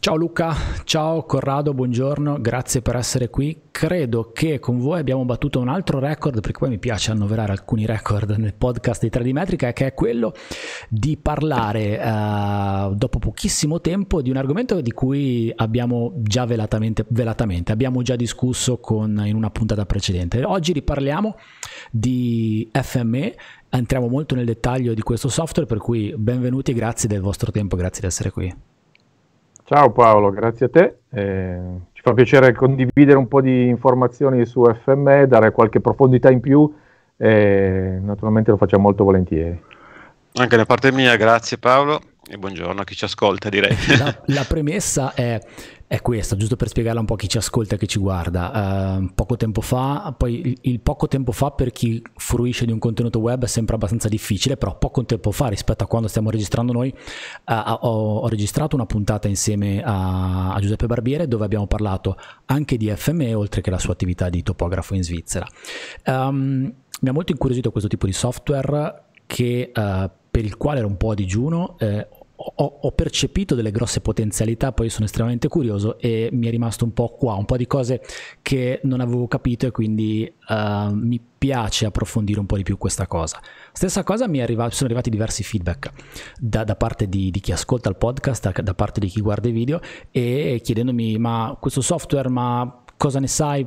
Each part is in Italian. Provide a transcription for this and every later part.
Ciao Luca, ciao Corrado, buongiorno, grazie per essere qui. Credo che con voi abbiamo battuto un altro record, perché poi mi piace annoverare alcuni record nel podcast di 3D Metrica, che è quello di parlare eh, dopo pochissimo tempo di un argomento di cui abbiamo già velatamente, velatamente abbiamo già discusso con, in una puntata precedente. Oggi riparliamo di FME, entriamo molto nel dettaglio di questo software, per cui benvenuti grazie del vostro tempo, grazie di essere qui. Ciao Paolo, grazie a te. Eh, ci fa piacere condividere un po' di informazioni su FME, dare qualche profondità in più e eh, naturalmente lo facciamo molto volentieri. Anche da parte mia, grazie Paolo. E buongiorno a chi ci ascolta, direi. La, la premessa è, è, questa, giusto per spiegarla un po' a chi ci ascolta e chi ci guarda. Uh, poco tempo fa, poi il, il, poco tempo fa per chi fruisce di un contenuto web è sempre abbastanza difficile, però poco tempo fa rispetto a quando stiamo registrando noi, uh, ho, ho, registrato una puntata insieme a, a, Giuseppe Barbiere dove abbiamo parlato anche di FME, oltre che la sua attività di topografo in Svizzera. Um, mi ha molto incuriosito questo tipo di software che... Uh, per il quale ero un po' a digiuno, eh, ho, ho, percepito delle grosse potenzialità, poi sono estremamente curioso e mi è rimasto un po' qua, un po' di cose che non avevo capito e quindi uh, mi piace approfondire un po' di più questa cosa. Stessa cosa mi è arrivato, sono arrivati diversi feedback da, da parte di, di, chi ascolta il podcast, da, da parte di chi guarda i video e chiedendomi ma questo software ma cosa ne sai,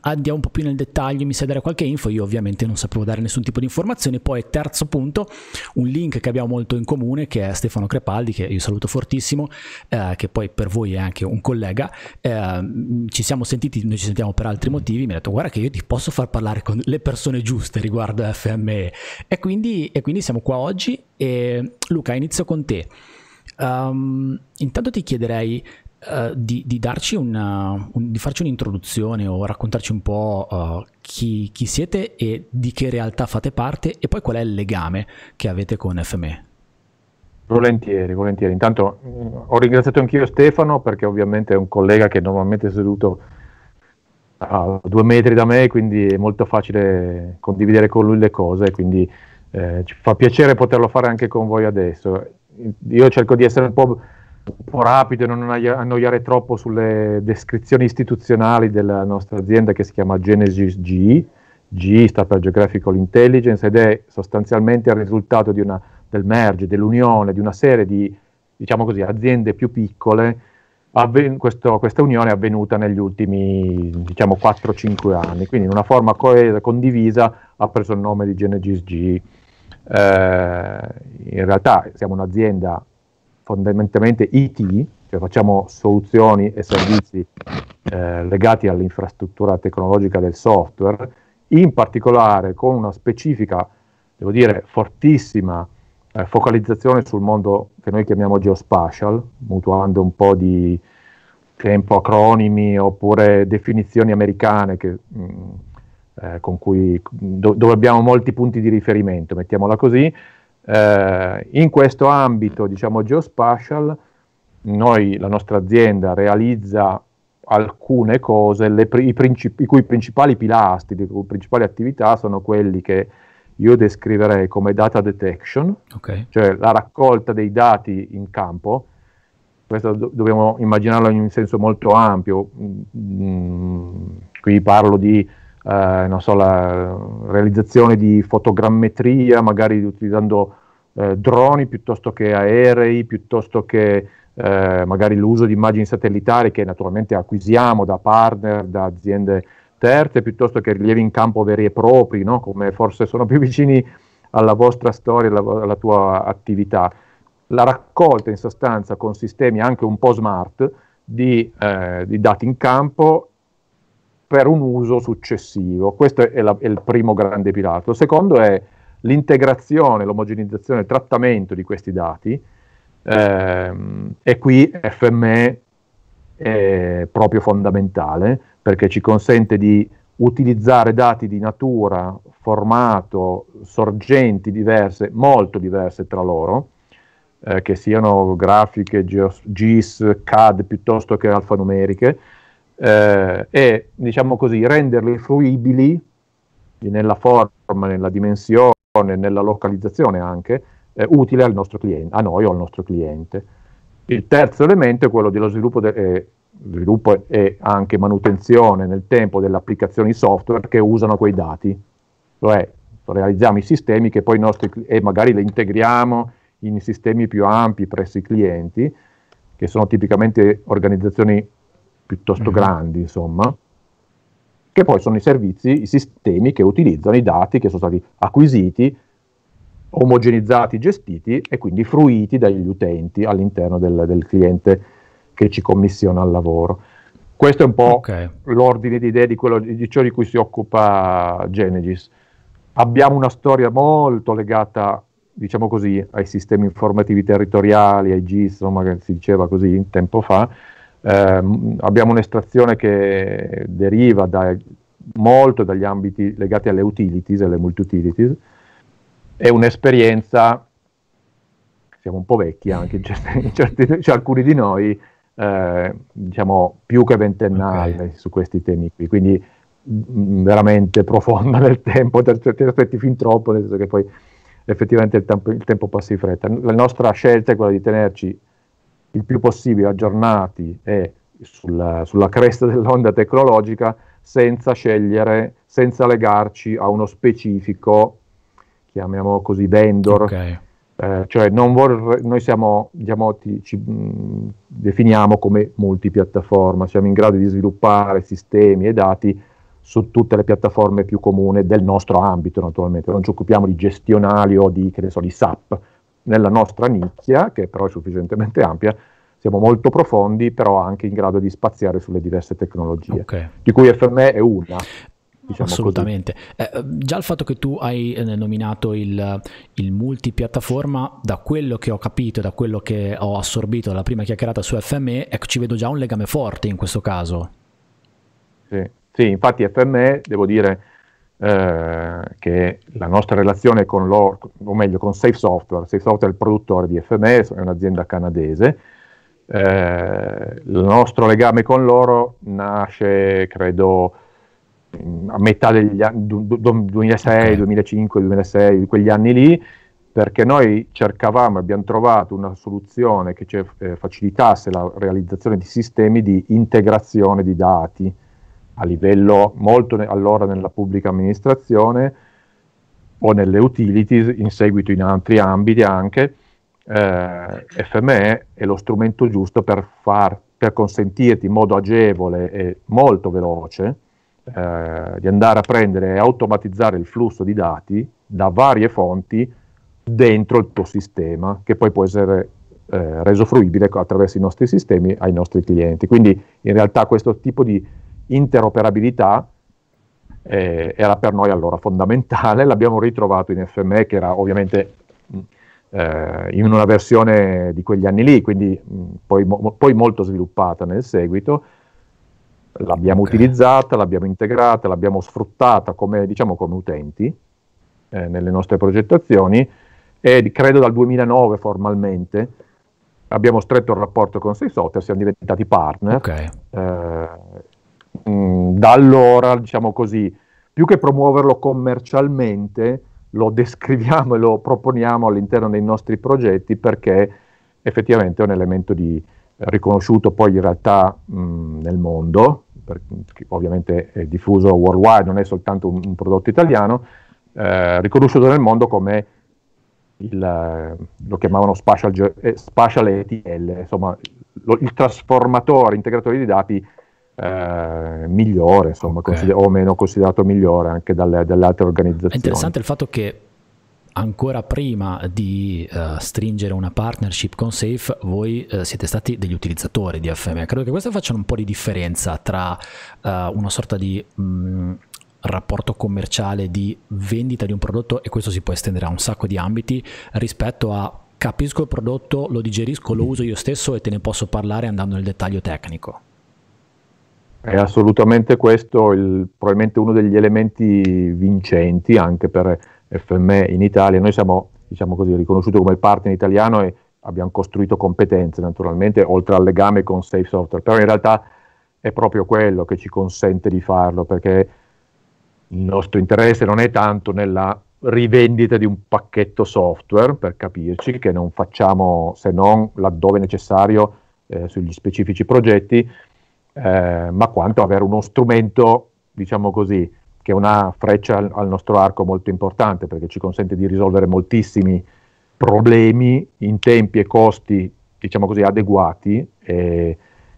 andiamo un po' più nel dettaglio, mi sai dare qualche info, io ovviamente non sapevo dare nessun tipo di informazione, poi terzo punto, un link che abbiamo molto in comune che è Stefano Crepaldi, che io saluto fortissimo, eh, che poi per voi è anche un collega, eh, ci siamo sentiti, noi ci sentiamo per altri motivi, mi ha detto guarda che io ti posso far parlare con le persone giuste riguardo FME e quindi, e quindi siamo qua oggi e Luca inizio con te. Um, intanto ti chiederei eh, di, di, darci una, eh, un, di farci un'introduzione o raccontarci un po' uh, chi, chi, siete e di che realtà fate parte e poi qual è il legame che avete con FME. Volentieri, volentieri. Intanto mh, mm, ho ringraziato anch'io Stefano perché ovviamente è un collega che normalmente è seduto a due metri da me, quindi è molto facile condividere con lui le cose, quindi eh, ci fa piacere poterlo fare anche con voi adesso. Io cerco di essere un po' un po' rapido e non annoiare troppo sulle descrizioni istituzionali della nostra azienda che si chiama Genesis G, GE sta per Geographical Intelligence ed è sostanzialmente il risultato una, del merge, dell'unione di una serie di diciamo così, aziende più piccole. Avven- questo, questa unione è avvenuta negli ultimi diciamo, 4-5 anni, quindi in una forma coesa, condivisa, ha preso il nome di Genesis G. Eh, in realtà siamo un'azienda fondamentalmente IT, cioè facciamo soluzioni e servizi eh, legati all'infrastruttura tecnologica del software, in particolare con una specifica, devo dire, fortissima eh, focalizzazione sul mondo che noi chiamiamo geospatial, mutuando un po' di tempo acronimi oppure definizioni americane che, mh, mm, eh, cui, do, dove abbiamo molti punti di riferimento, mettiamola così, eh, in questo ambito, diciamo, geospatial, noi, la nostra azienda realizza alcune cose, pri- i, princip- i, cui principali pilastri, le cui principali attività sono quelli che io descriverei come data detection, okay. cioè la raccolta dei dati in campo, questo do- dobbiamo immaginarlo in un senso molto ampio, mm, mm qui parlo di eh, so, la realizzazione di fotogrammetria, magari utilizzando eh, droni piuttosto che aerei, piuttosto che eh, magari l'uso di immagini satellitari che naturalmente acquisiamo da partner, da aziende terze, piuttosto che rilievi in campo veri e propri, no? come forse sono più vicini alla vostra storia, alla, alla tua attività. La raccolta in sostanza con sistemi anche un po' smart di, eh, di dati in campo per un uso successivo. Questo è, la, è il primo grande pilastro. Il secondo è l'integrazione, l'omogenizzazione, il trattamento di questi dati. Eh, e qui FME è proprio fondamentale perché ci consente di utilizzare dati di natura, formato, sorgenti diverse, molto diverse tra loro, eh, che siano grafiche, GIS, CAD piuttosto che alfanumeriche, eh, e diciamo così, renderli fruibili nella forma, nella dimensione, nella localizzazione anche, eh, utile al nostro cliente, a noi o al nostro cliente. Il terzo elemento è quello dello sviluppo, de- eh, sviluppo e anche manutenzione nel tempo delle applicazioni software che usano quei dati, cioè realizziamo i sistemi che poi nostri, e magari le integriamo in sistemi più ampi presso i clienti, che sono tipicamente organizzazioni piuttosto mm-hmm. grandi, insomma, che poi sono i servizi, i sistemi che utilizzano i dati che sono stati acquisiti, omogenizzati, gestiti e quindi fruiti dagli utenti all'interno del, del cliente che ci commissiona al lavoro. Questo è un po' okay. l'ordine di idee di, quello, di ciò di cui si occupa Genesis. Abbiamo una storia molto legata diciamo così, ai sistemi informativi territoriali, ai GIS, insomma, che si diceva così tempo fa, eh, abbiamo un'estrazione che deriva da, molto dagli ambiti legati alle utilities, alle multi-utilities, è un'esperienza, siamo un po' vecchi anche, in certi, in cioè alcuni di noi, eh, diciamo più che ventennali okay. su questi temi qui, quindi mh, mm, veramente profonda nel tempo, da certi aspetti fin troppo, nel senso che poi effettivamente il tempo, il tempo passa in fretta. La nostra scelta è quella di tenerci il più possibile aggiornati e eh, sulla, sulla cresta dell'onda tecnologica senza scegliere, senza legarci a uno specifico, chiamiamolo così, vendor. Okay. Eh, cioè vorre- noi siamo, diciamo, ti, ci mh, mm, definiamo come multipiattaforma, siamo in grado di sviluppare sistemi e dati su tutte le piattaforme più comuni del nostro ambito, naturalmente. Non ci occupiamo di gestionali o di, che ne so, di SAP, nella nostra nicchia, che però è sufficientemente ampia, siamo molto profondi, però anche in grado di spaziare sulle diverse tecnologie, okay. di cui FME è una. Diciamo Assolutamente. Eh, eh, già il fatto che tu hai eh, nominato il, il, multipiattaforma, da quello che ho capito, e da quello che ho assorbito dalla prima chiacchierata su FME, ecco, ci vedo già un legame forte in questo caso. Sì, sì infatti FME, devo dire, eh, che la nostra relazione con loro, o meglio con Safe Software, Safe Software è il produttore di FMS, è un'azienda canadese, eh, il nostro legame con loro nasce, credo, a metà degli anni 2006, 2005, 2006, quegli anni lì, perché noi cercavamo, abbiamo trovato una soluzione che ci, eh, facilitasse la realizzazione di sistemi di integrazione di dati a livello molto allora nella pubblica amministrazione o nelle utilities, in seguito in altri ambiti anche, eh, FME è lo strumento giusto per, far, per, consentirti in modo agevole e molto veloce eh, di andare a prendere e automatizzare il flusso di dati da varie fonti dentro il tuo sistema, che poi può essere eh, reso fruibile attraverso i nostri sistemi ai nostri clienti. Quindi in realtà questo tipo di interoperabilità eh, era per noi allora fondamentale, l'abbiamo ritrovato in FME che era ovviamente mm, eh, in una versione di quegli anni lì, quindi mh, mm, poi, mo- poi, molto sviluppata nel seguito, l'abbiamo okay. utilizzata, l'abbiamo integrata, l'abbiamo sfruttata come, diciamo, come utenti eh, nelle nostre progettazioni e credo dal 2009 formalmente abbiamo stretto il rapporto con Sei Software, siamo diventati partner. Okay. Eh, Mm, da allora, diciamo così, più che promuoverlo commercialmente, lo descriviamo e lo proponiamo all'interno dei nostri progetti perché effettivamente è un elemento di, eh, riconosciuto poi in realtà mh, mm, nel mondo, perché ovviamente è diffuso worldwide, non è soltanto un, un prodotto italiano, eh, riconosciuto nel mondo come il, lo chiamavano spatial, eh, spatial ETL, insomma lo, il trasformatore, integratore di dati eh, migliore, insomma, okay. consider- o meno considerato migliore anche dalle, dalle, altre organizzazioni. È interessante il fatto che ancora prima di uh, stringere una partnership con Safe, voi uh, siete stati degli utilizzatori di FME. Credo che questo faccia un po' di differenza tra uh, una sorta di... Mh, mm, rapporto commerciale di vendita di un prodotto e questo si può estendere a un sacco di ambiti rispetto a capisco il prodotto, lo digerisco, lo mm. uso io stesso e te ne posso parlare andando nel dettaglio tecnico. È assolutamente questo il, probabilmente uno degli elementi vincenti anche per FME in Italia. Noi siamo diciamo così, riconosciuti come partner italiano e abbiamo costruito competenze naturalmente, oltre al legame con Safe Software, però in realtà è proprio quello che ci consente di farlo, perché il nostro interesse non è tanto nella rivendita di un pacchetto software, per capirci, che non facciamo se non laddove necessario eh, sugli specifici progetti, eh, ma quanto avere uno strumento, diciamo così, che è una freccia al, al nostro arco molto importante perché ci consente di risolvere moltissimi problemi in tempi e costi, diciamo così, adeguati. E,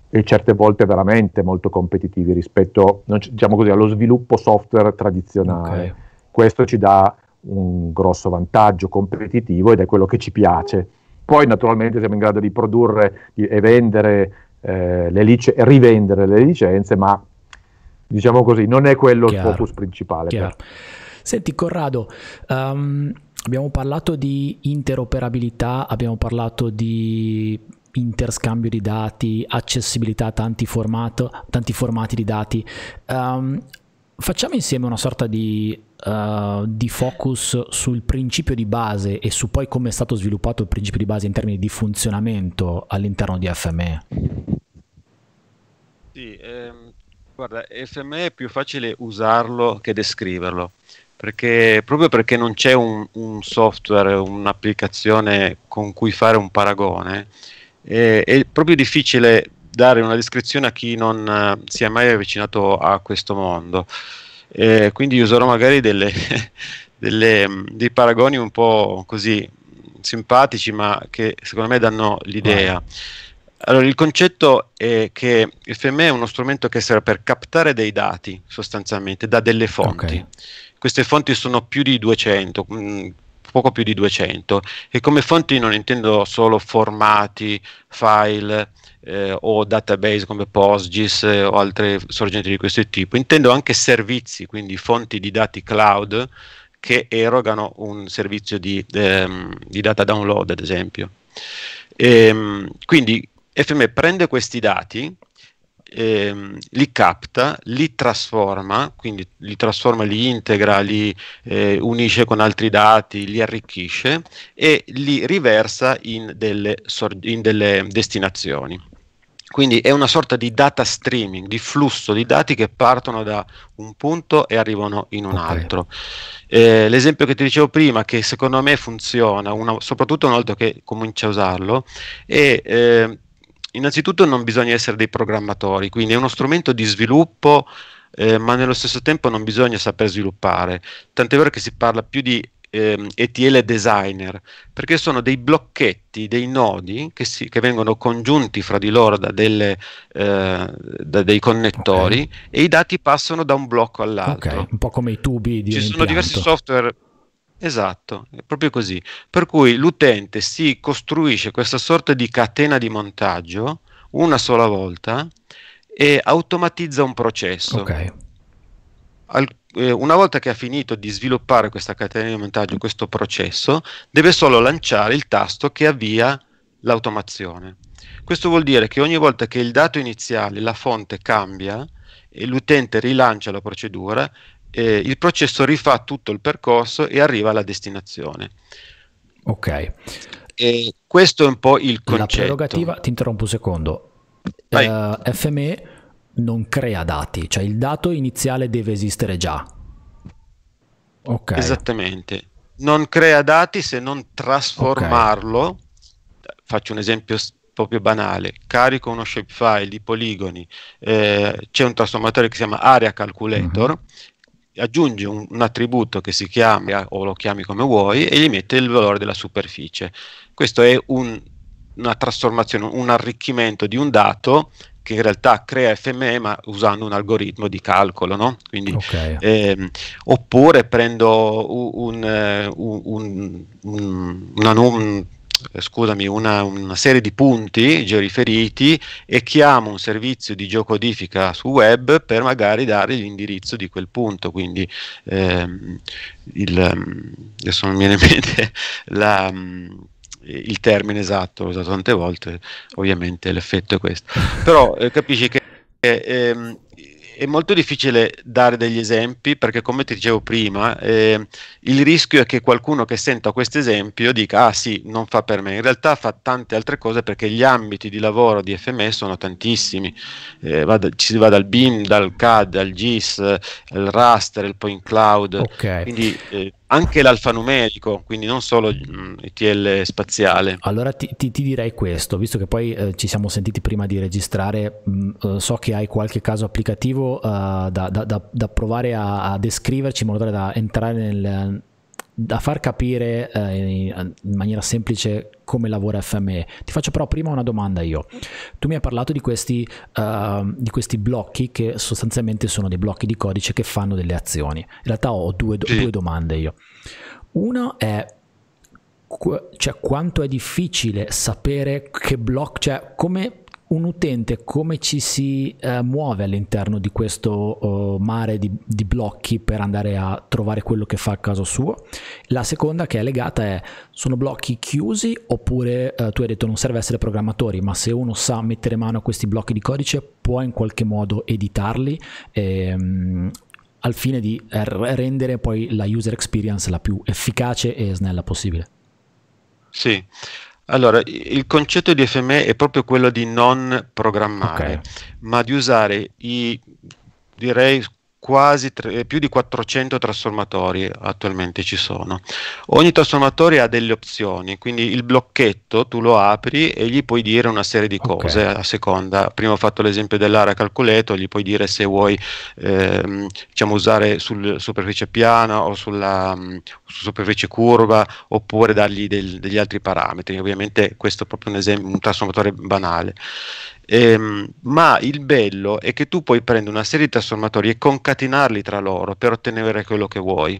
e certe volte veramente molto competitivi rispetto diciamo così, allo sviluppo software tradizionale. Okay. Questo ci dà un grosso vantaggio competitivo ed è quello che ci piace. Poi naturalmente siamo in grado di produrre e vendere eh, le lic- rivendere le licenze, ma diciamo così, non è quello chiaro, il focus principale. Chiaro. Per... Senti Corrado, um, abbiamo parlato di interoperabilità, abbiamo parlato di interscambio di dati, accessibilità a tanti, formato, tanti formati di dati. Um, facciamo insieme una sorta di, uh, di, focus sul principio di base e su poi come è stato sviluppato il principio di base in termini di funzionamento all'interno di FME. Sì, ehm, guarda, FM è più facile usarlo che descriverlo, perché, proprio perché non c'è un, un software, un'applicazione con cui fare un paragone, eh, è proprio difficile dare una descrizione a chi non eh, si è mai avvicinato a questo mondo. Eh, quindi userò magari delle, delle, mm, dei paragoni un po' così simpatici, ma che secondo me danno l'idea. Wow. Allora, il concetto è che il FME è uno strumento che serve per captare dei dati sostanzialmente da delle fonti. Okay. Queste fonti sono più di 200, mh, mm, poco più di 200 e come fonti non intendo solo formati, file eh, o database come PostGIS eh, o altre sorgenti di questo tipo, intendo anche servizi, quindi fonti di dati cloud che erogano un servizio di, ehm, di data download ad esempio. E, ehm, quindi FM prende questi dati, ehm, li capta, li trasforma, quindi li trasforma, li integra, li eh, unisce con altri dati, li arricchisce e li riversa in delle, sor- in delle destinazioni. Quindi è una sorta di data streaming, di flusso di dati che partono da un punto e arrivano in un okay. altro. Eh, l'esempio che ti dicevo prima, che secondo me funziona, una, soprattutto una volta che cominci a usarlo, è eh, innanzitutto non bisogna essere dei programmatori, quindi è uno strumento di sviluppo, eh, ma nello stesso tempo non bisogna saper sviluppare. Tant'è vero che si parla più di ehm, ETL designer, perché sono dei blocchetti, dei nodi che, si, che vengono congiunti fra di loro da, delle, eh, da dei connettori okay. e i dati passano da un blocco all'altro. Okay, un po' come i tubi di Ci sono impianto. diversi software Esatto, è proprio così. Per cui l'utente si costruisce questa sorta di catena di montaggio una sola volta e automatizza un processo. Okay. Al, eh, una volta che ha finito di sviluppare questa catena di montaggio, questo processo, deve solo lanciare il tasto che avvia l'automazione. Questo vuol dire che ogni volta che il dato iniziale, la fonte cambia e l'utente rilancia la procedura, eh, il processo rifà tutto il percorso e arriva alla destinazione. Ok. E questo è un po' il concetto. La prerogativa, ti interrompo un secondo. Uh, eh, FME non crea dati, cioè il dato iniziale deve esistere già. Ok. Esattamente. Non crea dati se non trasformarlo. Okay. Faccio un esempio proprio banale. Carico uno shapefile di poligoni, eh, c'è un trasformatore che si chiama Area Calculator, mm-hmm aggiungi un, un, attributo che si chiama o lo chiami come vuoi e gli metti il valore della superficie. Questo è un, una trasformazione, un arricchimento di un dato che in realtà crea FME ma usando un algoritmo di calcolo, no? Quindi, okay. ehm, oppure prendo eh, un, una, un eh, scusami, una, una, serie di punti georiferiti e chiamo un servizio di geocodifica su web per magari dare l'indirizzo di quel punto. Quindi ehm, il, ehm, adesso non mi viene in mente la, mm, il termine esatto, l'ho usato tante volte, ovviamente l'effetto è questo. Però eh, capisci che eh, ehm, è molto difficile dare degli esempi perché, come ti dicevo prima, eh, il rischio è che qualcuno che senta questo esempio dica: Ah sì, non fa per me. In realtà fa tante altre cose perché gli ambiti di lavoro di FME sono tantissimi. Eh, da, ci si va dal BIM, dal CAD, al GIS, al eh, raster, il point cloud. Okay. Quindi, eh, anche l'alfanumerico, quindi non solo ETL spaziale. Allora ti, ti, ti direi questo, visto che poi eh, ci siamo sentiti prima di registrare, mh, mm, eh, so che hai qualche caso applicativo uh, da, da, da, da, provare a, a descriverci in modo tale da entrare nel da far capire eh, in maniera semplice come lavora FME. Ti faccio però prima una domanda io. Tu mi hai parlato di questi, uh, di questi blocchi che sostanzialmente sono dei blocchi di codice che fanno delle azioni. In realtà ho due, do- sì. due domande io. Una è qu- cioè, quanto è difficile sapere che blocco, cioè come un utente come ci si eh, muove all'interno di questo eh, mare di, di, blocchi per andare a trovare quello che fa a caso suo. La seconda che è legata è sono blocchi chiusi oppure eh, tu hai detto non serve essere programmatori, ma se uno sa mettere mano a questi blocchi di codice può in qualche modo editarli ehm, al fine di rendere poi la user experience la più efficace e snella possibile. Sì. Allora, il concetto di FME è proprio quello di non programmare, okay. ma di usare i direi quasi tre, eh, più di 400 trasformatori attualmente ci sono. Ogni trasformatore ha delle opzioni, quindi il blocchetto tu lo apri e gli puoi dire una serie di cose okay. a seconda. Prima ho fatto l'esempio dell'area calcoleto, gli puoi dire se vuoi ehm, diciamo, usare sulla superficie piana o sulla mh, mm, superficie curva oppure dargli del, degli altri parametri. Ovviamente questo è proprio un, esempio, un trasformatore banale. Ehm, ma il bello è che tu puoi prendere una serie di trasformatori e concatenarli tra loro per ottenere quello che vuoi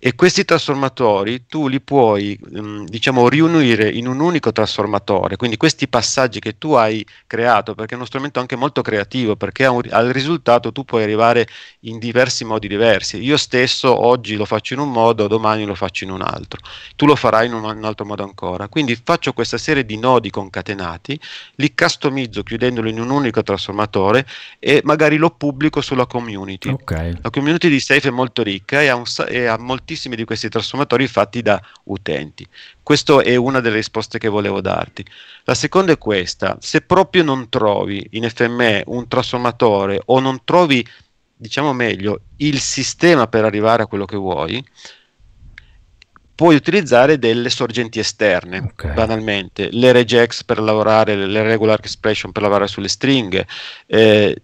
e questi trasformatori tu li puoi mm, diciamo riunire in un unico trasformatore quindi questi passaggi che tu hai creato perché è uno strumento anche molto creativo perché al risultato tu puoi arrivare in diversi modi diversi io stesso oggi lo faccio in un modo domani lo faccio in un altro tu lo farai in un, altro modo ancora quindi faccio questa serie di nodi concatenati li customizzo chiudendoli in un unico trasformatore e magari lo pubblico sulla community okay. la community di Safe è molto ricca e ha, un, e ha molto moltissimi di questi trasformatori fatti da utenti. Questa è una delle risposte che volevo darti. La seconda è questa, se proprio non trovi in FME un trasformatore o non trovi, diciamo meglio, il sistema per arrivare a quello che vuoi, puoi utilizzare delle sorgenti esterne, okay. banalmente, le regex per lavorare, le regular expression per lavorare sulle stringhe, eh,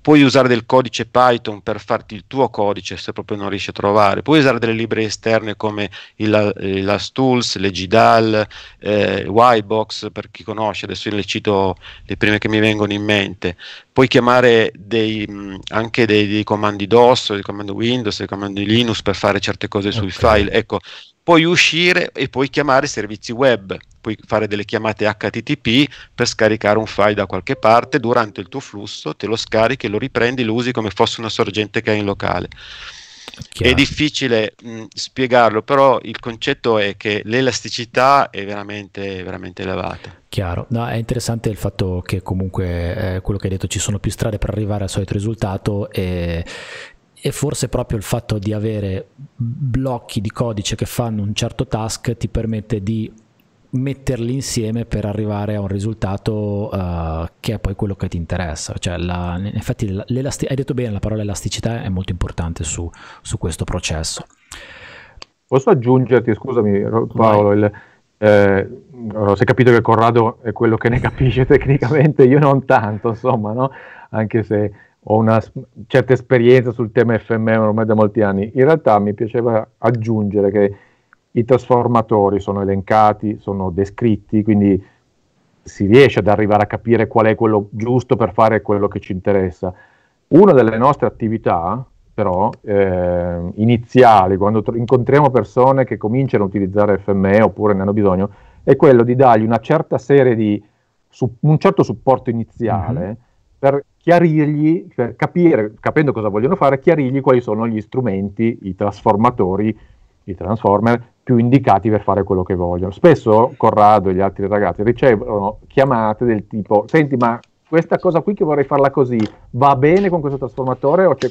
puoi usare del codice Python per farti il tuo codice se proprio non riesci a trovare, puoi usare delle librerie esterne come il, il Lastools, le GDAL, eh, Ybox per chi conosce, adesso io le cito le prime che mi vengono in mente, puoi chiamare dei, anche dei, dei, comandi DOS, dei comandi Windows, dei comandi Linux per fare certe cose sui okay. file, ecco puoi uscire e puoi chiamare servizi web, puoi fare delle chiamate HTTP per scaricare un file da qualche parte, durante il tuo flusso te lo scarichi, lo riprendi, lo usi come fosse una sorgente che hai in locale. Chiaro. È difficile mh, mm, spiegarlo, però il concetto è che l'elasticità è veramente, veramente elevata. Chiaro, no, è interessante il fatto che comunque eh, quello che hai detto ci sono più strade per arrivare al solito risultato e, e forse proprio il fatto di avere blocchi di codice che fanno un certo task ti permette di metterli insieme per arrivare a un risultato uh, che è poi quello che ti interessa. Cioè la, infatti hai detto bene, la parola elasticità è molto importante su, su questo processo. Posso aggiungerti, scusami Paolo, il, eh, allora, se capito che Corrado è quello che ne capisce tecnicamente, io non tanto, insomma, no? anche se ho una certa esperienza sul tema FMM ormai da molti anni, in realtà mi piaceva aggiungere che i trasformatori sono elencati, sono descritti, quindi si riesce ad arrivare a capire qual è quello giusto per fare quello che ci interessa. Una delle nostre attività, però, eh, iniziali, quando tr- incontriamo persone che cominciano a utilizzare FME oppure ne hanno bisogno, è quello di dargli una certa serie di su- un certo supporto iniziale. Mm-hmm per chiarirgli, per cioè capire, capendo cosa vogliono fare, chiarirgli quali sono gli strumenti, i trasformatori, i transformer più indicati per fare quello che vogliono. Spesso Corrado e gli altri ragazzi ricevono chiamate del tipo, senti ma questa cosa qui che vorrei farla così, va bene con questo trasformatore? O c'è...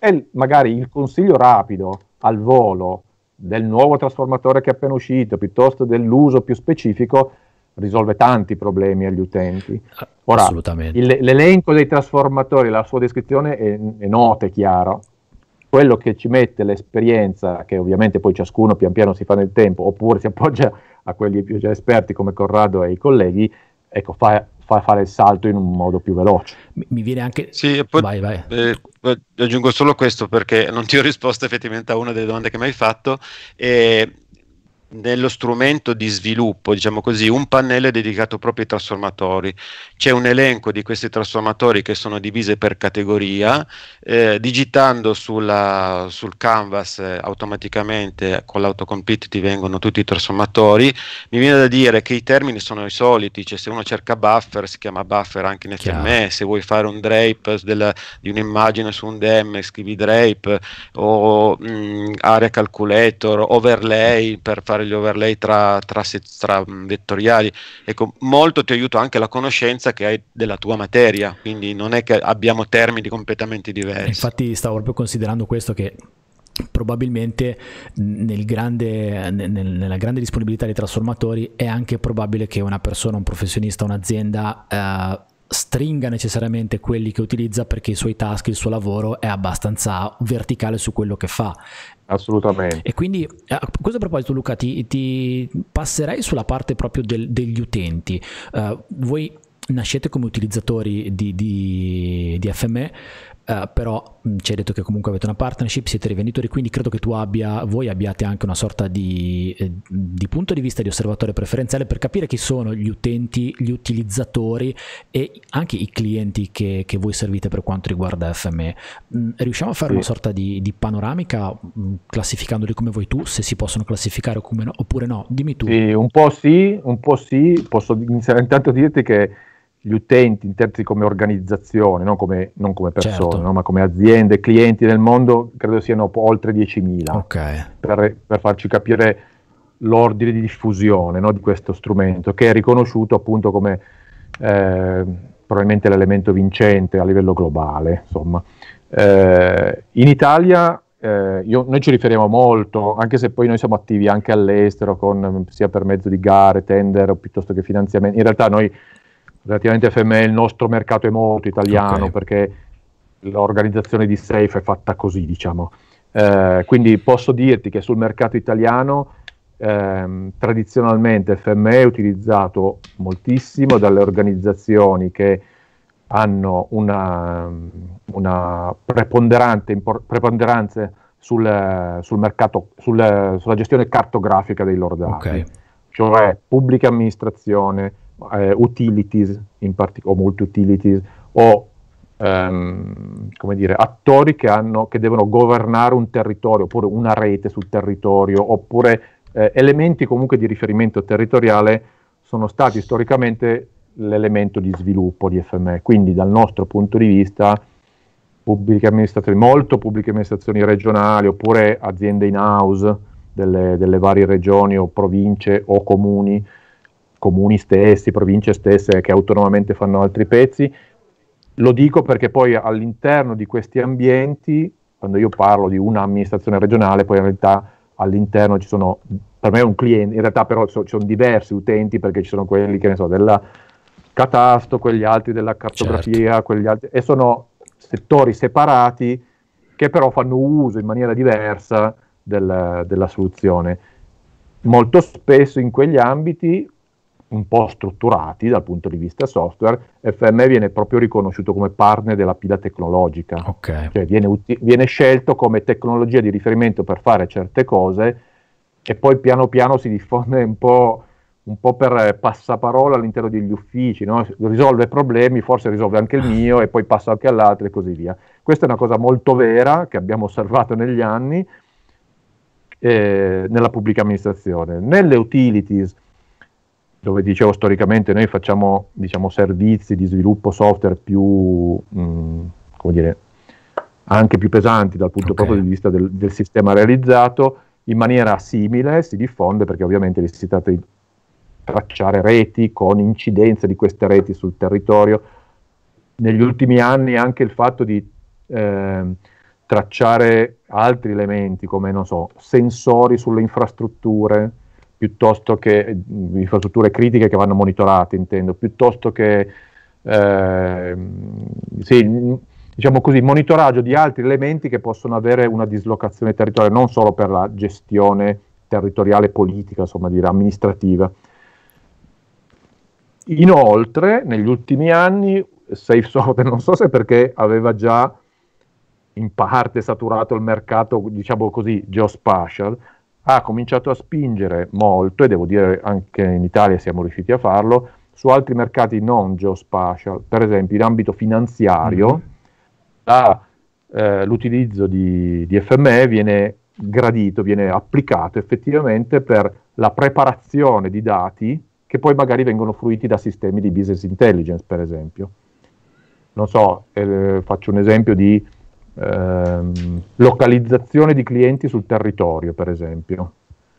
E magari il consiglio rapido al volo del nuovo trasformatore che è appena uscito, piuttosto dell'uso più specifico, risolve tanti problemi agli utenti. Ah, Ora, Assolutamente. Il, l'elenco dei trasformatori, la sua descrizione è, è nota, è chiara. Quello che ci mette l'esperienza, che ovviamente poi ciascuno pian piano si fa nel tempo, oppure si appoggia a quelli più già esperti come Corrado e i colleghi, ecco, fa, fa fare il salto in un modo più veloce. Mi viene anche... Sì, e poi, vai, vai. Eh, aggiungo solo questo perché non ti ho risposto effettivamente a una delle domande che mi hai fatto. E nello strumento di sviluppo, diciamo così, un pannello dedicato proprio ai trasformatori. C'è un elenco di questi trasformatori che sono divise per categoria, eh, digitando sulla, sul canvas eh, automaticamente con l'autocomplete ti vengono tutti i trasformatori. Mi viene da dire che i termini sono i soliti, cioè se uno cerca buffer si chiama buffer anche in Chiaro. se vuoi fare un drape della, di un'immagine su un DM scrivi drape o mh, mm, area calculator, overlay per fare gli overlay tra, tra, tra vettoriali. Ecco, molto ti aiuta anche la conoscenza che hai della tua materia, quindi non è che abbiamo termini completamente diversi. Infatti stavo proprio considerando questo che probabilmente nel grande, nel, nella grande disponibilità dei trasformatori è anche probabile che una persona, un professionista, un'azienda... Eh, stringa necessariamente quelli che utilizza perché i suoi task, il suo lavoro è abbastanza verticale su quello che fa. Assolutamente. E quindi eh, a questo proposito Luca ti, ti passerei sulla parte proprio del, degli utenti. Uh, voi nascete come utilizzatori di, di, di FME, eh, però ci hai detto che comunque avete una partnership, siete rivenditori, quindi credo che tu abbia, voi abbiate anche una sorta di, eh, di punto di vista di osservatore preferenziale per capire chi sono gli utenti, gli utilizzatori e anche i clienti che, che voi servite per quanto riguarda FME. riusciamo a fare sì. una sorta di, di panoramica classificandoli come vuoi tu, se si possono classificare no, oppure no? Dimmi tu. Sì, un po' sì, un po' sì, posso iniziare intanto dirti che gli utenti intesi come organizzazione, non come, non come persone, certo. no? ma come aziende, clienti nel mondo, credo siano oltre 10.000, okay. per, per, farci capire l'ordine di diffusione no? di questo strumento, che è riconosciuto appunto come eh, probabilmente l'elemento vincente a livello globale. Eh, in Italia eh, io, noi ci riferiamo molto, anche se poi noi siamo attivi anche all'estero, con, sia per mezzo di gare, tender piuttosto che finanziamenti, in realtà noi relativamente FME il nostro mercato è molto italiano okay. perché l'organizzazione di Safe è fatta così, diciamo. Eh, quindi posso dirti che sul mercato italiano ehm, tradizionalmente FME è utilizzato moltissimo dalle organizzazioni che hanno una, una preponderante, impor- preponderanza sul, sul mercato, sul, sulla gestione cartografica dei loro dati, okay. cioè pubblica amministrazione, eh, utilities partic- o molti utilities o ehm, come dire, attori che, hanno, che, devono governare un territorio oppure una rete sul territorio oppure eh, elementi comunque di riferimento territoriale sono stati storicamente l'elemento di sviluppo di FME. Quindi dal nostro punto di vista pubbliche amministrazioni, molto pubbliche amministrazioni regionali oppure aziende in house delle, delle varie regioni o province o comuni comuni stessi, province stesse che autonomamente fanno altri pezzi. Lo dico perché poi all'interno di questi ambienti, quando io parlo di un'amministrazione regionale, poi in realtà all'interno ci sono, per me è un cliente, in realtà però ci sono diversi utenti perché ci sono quelli che ne so della catasto, quegli altri della cartografia, certo. quegli altri, e sono settori separati che però fanno uso in maniera diversa del, della soluzione. Molto spesso in quegli ambiti un po' strutturati dal punto di vista software, FM viene proprio riconosciuto come partner della pila tecnologica, okay. cioè viene, uti- viene scelto come tecnologia di riferimento per fare certe cose e poi piano piano si diffonde un po' un po' per passaparola all'interno degli uffici, no? risolve problemi, forse risolve anche il ah. mio e poi passa anche all'altro e così via. Questa è una cosa molto vera che abbiamo osservato negli anni eh, nella pubblica amministrazione. Nelle utilities dove dicevo storicamente noi facciamo diciamo, servizi di sviluppo software più, mh, mm, come dire, anche più pesanti dal punto okay. proprio di vista del, del, sistema realizzato, in maniera simile si diffonde perché ovviamente si tratta di tracciare reti con incidenza di queste reti sul territorio. Negli ultimi anni anche il fatto di eh, tracciare altri elementi come, non so, sensori sulle infrastrutture, piuttosto che infrastrutture critiche che vanno monitorate, intendo, piuttosto che eh, sì, diciamo così, monitoraggio di altri elementi che possono avere una dislocazione territoriale, non solo per la gestione territoriale politica, insomma dire amministrativa. Inoltre, negli ultimi anni, Safe Software, non so se perché aveva già in parte saturato il mercato, diciamo così, geospatial, ha cominciato a spingere molto, e devo dire anche in Italia siamo riusciti a farlo, su altri mercati non geospatial, per esempio in ambito finanziario, mm-hmm. la, eh, l'utilizzo di, di FME viene gradito, viene applicato effettivamente per la preparazione di dati che poi magari vengono fruiti da sistemi di business intelligence, per esempio. Non so, eh, faccio un esempio di ehm, localizzazione di clienti sul territorio, per esempio.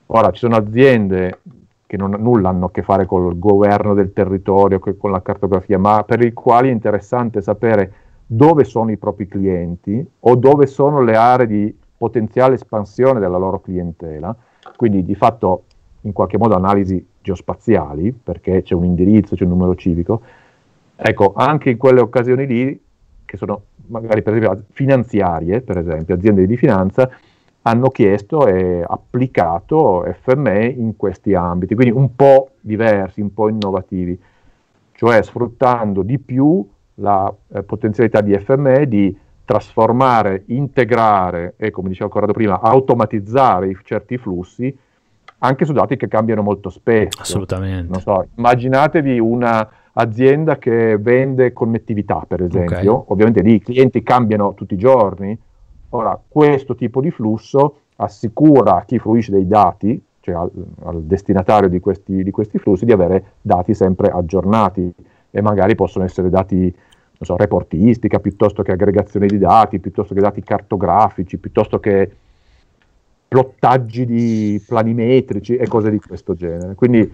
Ora ci sono aziende che non, nulla hanno a che fare con il governo del territorio, con la cartografia, ma per i quali è interessante sapere dove sono i propri clienti o dove sono le aree di potenziale espansione della loro clientela. Quindi di fatto in qualche modo analisi geospaziali, perché c'è un indirizzo, c'è un numero civico. Ecco, anche in quelle occasioni lì, che sono magari per esempio finanziarie, per esempio aziende di finanza, hanno chiesto e applicato FME in questi ambiti, quindi un po' diversi, un po' innovativi, cioè sfruttando di più la eh, potenzialità di FME di trasformare, integrare e, come dicevo Corrado prima, automatizzare i, certi flussi anche su dati che cambiano molto spesso. Assolutamente. So, immaginatevi una azienda che vende connettività, per esempio, okay. ovviamente lì i clienti cambiano tutti i giorni, ora questo tipo di flusso assicura a chi fruisce dei dati, cioè al, al destinatario di questi, di questi, flussi, di avere dati sempre aggiornati e magari possono essere dati non so, reportistica piuttosto che aggregazione di dati, piuttosto che dati cartografici, piuttosto che plottaggi di planimetrici e cose di questo genere. Quindi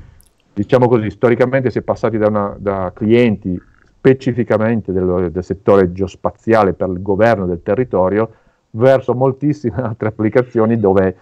diciamo così, storicamente si è passati da, una, da clienti specificamente del, del, settore geospaziale per il governo del territorio verso moltissime altre applicazioni dove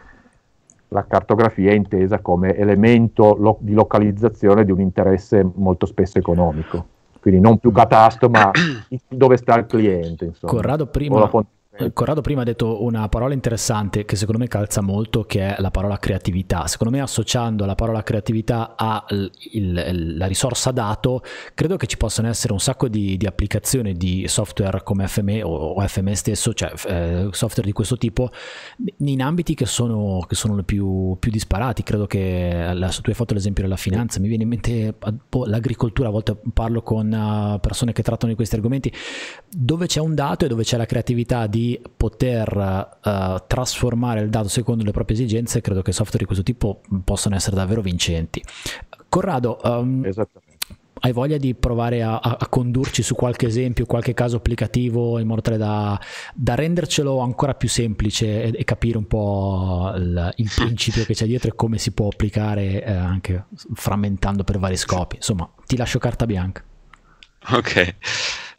la cartografia è intesa come elemento lo, di localizzazione di un interesse molto spesso economico. Quindi non più catasto, ma dove sta il cliente. Insomma. Corrado, prima, eh, Corrado prima ha detto una parola interessante che secondo me calza molto, che è la parola creatività. Secondo me associando la parola creatività alla risorsa dato, credo che ci possano essere un sacco di, di applicazioni di software come FME o, FME stesso, cioè eh, software di questo tipo, in ambiti che sono, che sono più, più, disparati. Credo che la, tu hai fatto l'esempio della finanza, mi viene in mente boh, l'agricoltura, a volte parlo con eh, persone che trattano di questi argomenti, dove c'è un dato e dove c'è la creatività di di poter uh, trasformare il dato secondo le proprie esigenze, credo che software di questo tipo possano essere davvero vincenti. Corrado, um, hai voglia di provare a, a, condurci su qualche esempio, qualche caso applicativo in modo tale da, da rendercelo ancora più semplice e, e capire un po' il, il principio che c'è dietro e come si può applicare eh, anche frammentando per vari scopi. Insomma, ti lascio carta bianca. Ok.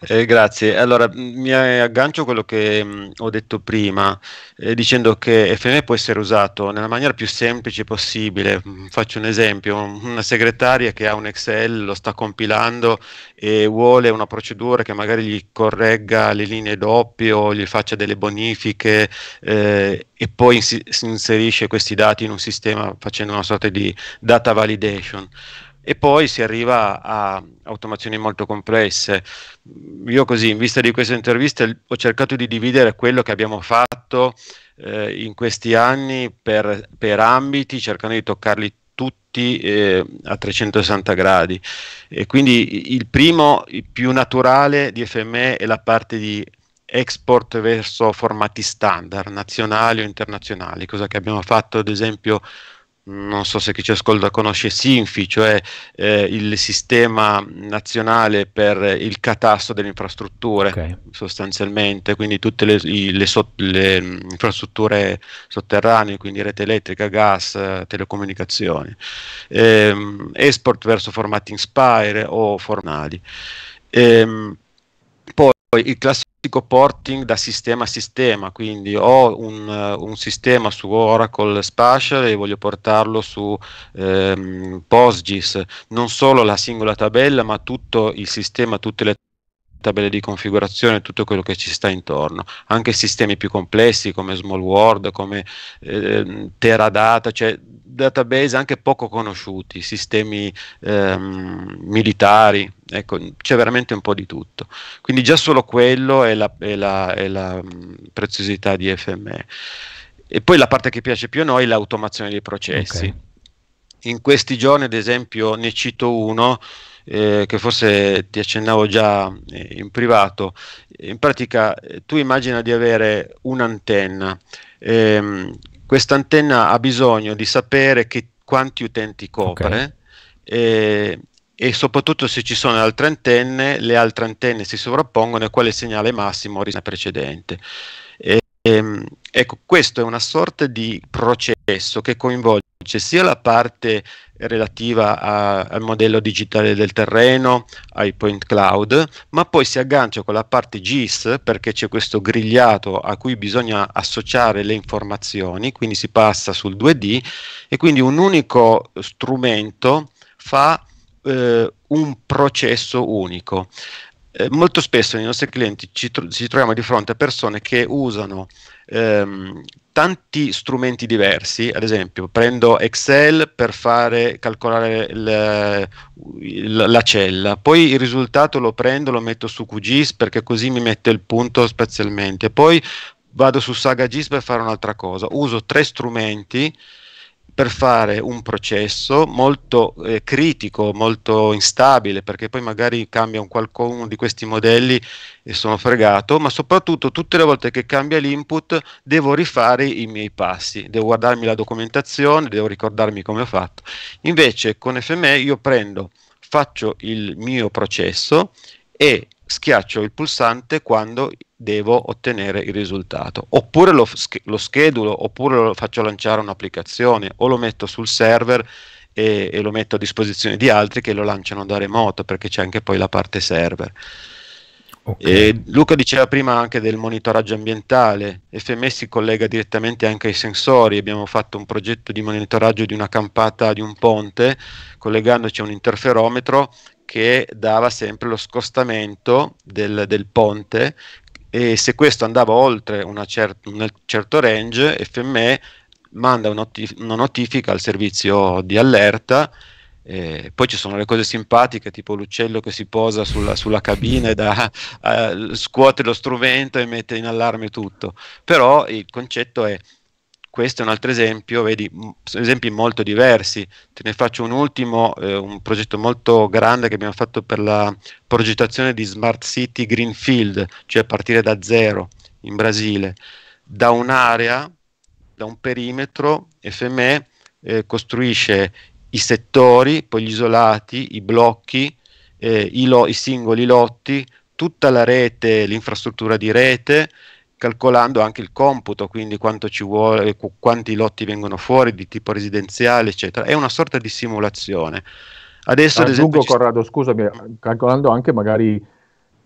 Eh, grazie. Allora, mi aggancio a quello che mh, ho detto prima, eh, dicendo che FM può essere usato nella maniera più semplice possibile. Faccio un esempio, una segretaria che ha un Excel, lo sta compilando e vuole una procedura che magari gli corregga le linee doppie o gli faccia delle bonifiche eh, e poi si, si inserisce questi dati in un sistema facendo una sorta di data validation e poi si arriva a automazioni molto complesse. Io così, in vista di queste interviste, ho cercato di dividere quello che abbiamo fatto eh, in questi anni per, per, ambiti, cercando di toccarli tutti eh, a 360 gradi. E quindi il primo, il più naturale di FME è la parte di export verso formati standard, nazionali o internazionali, cosa che abbiamo fatto ad esempio non so se chi ci ascolta conosce Sinfi, cioè eh, il sistema nazionale per il catasto delle infrastrutture okay. sostanzialmente, quindi tutte le, le, le, mm, infrastrutture sotterranee, quindi rete elettrica, gas, eh, telecomunicazioni, ehm, export verso formati Inspire o fornali. Ehm, poi poi il classico porting da sistema a sistema, quindi ho un, eh, un sistema su Oracle Spatial e voglio portarlo su ehm, PostGIS, non solo la singola tabella, ma tutto il sistema, tutte le tabelle tabelle di configurazione tutto quello che ci sta intorno, anche sistemi più complessi come Small World, come eh, Teradata, cioè database anche poco conosciuti, sistemi ehm, militari, ecco, c'è veramente un po' di tutto. Quindi già solo quello è la, è la, è la mm, preziosità di FME. E poi la parte che piace più a noi è l'automazione dei processi. Okay. In questi giorni, ad esempio, ne cito uno eh, che forse ti accennavo già eh, in privato. In pratica eh, tu immagina di avere un'antenna. Ehm, questa antenna ha bisogno di sapere che, quanti utenti copre okay. e, eh, e, soprattutto se ci sono altre antenne, le altre antenne si sovrappongono e quale segnale massimo risale precedente. E, ehm, ecco, questo è una sorta di processo che coinvolge c'è sia la parte relativa a, al modello digitale del terreno, ai point cloud, ma poi si aggancia con la parte GIS perché c'è questo grigliato a cui bisogna associare le informazioni, quindi si passa sul 2D e quindi un unico strumento fa eh, un processo unico. Eh, molto spesso nei nostri clienti ci tro- ci troviamo di fronte a persone che usano ehm, tanti strumenti diversi, ad esempio prendo Excel per fare calcolare il, il, la cella, poi il risultato lo prendo, lo metto su QGIS perché così mi mette il punto spazialmente, poi vado su Saga GIS per fare un'altra cosa, uso tre strumenti per fare un processo molto eh, critico, molto instabile, perché poi magari cambia un qualcuno di questi modelli e sono fregato, ma soprattutto tutte le volte che cambia l'input devo rifare i miei passi, devo guardarmi la documentazione, devo ricordarmi come ho fatto. Invece con FME io prendo, faccio il mio processo e schiaccio il pulsante quando devo ottenere il risultato, oppure lo, sch- lo schedulo, oppure lo faccio lanciare un'applicazione, o lo metto sul server e, e, lo metto a disposizione di altri che lo lanciano da remoto, perché c'è anche poi la parte server. Okay. Luca diceva prima anche del monitoraggio ambientale, FMS si collega direttamente anche ai sensori, abbiamo fatto un progetto di monitoraggio di una campata di un ponte collegandoci a un interferometro che dava sempre lo scostamento del, del ponte e se questo andava oltre un certo range, FME manda una, notif- una notifica al servizio di allerta. Eh, poi ci sono le cose simpatiche, tipo l'uccello che si posa sulla, sulla cabina e da, eh, scuote lo strumento e mette in allarme tutto. Però il concetto è questo è un altro esempio, vedi, sono esempi molto diversi. Te ne faccio un ultimo, eh, un progetto molto grande che abbiamo fatto per la progettazione di Smart City Greenfield, cioè partire da zero in Brasile, da un'area, da un perimetro, FME eh, costruisce i settori, poi gli isolati, i blocchi, eh, i, lo- i singoli lotti, tutta la rete, l'infrastruttura di rete, calcolando anche il computo, quindi quanto ci vuole, qu- quanti lotti vengono fuori di tipo residenziale, eccetera. È una sorta di simulazione. Adesso, ah, ad esempio, aggiungo, Corrado, scusami, calcolando anche magari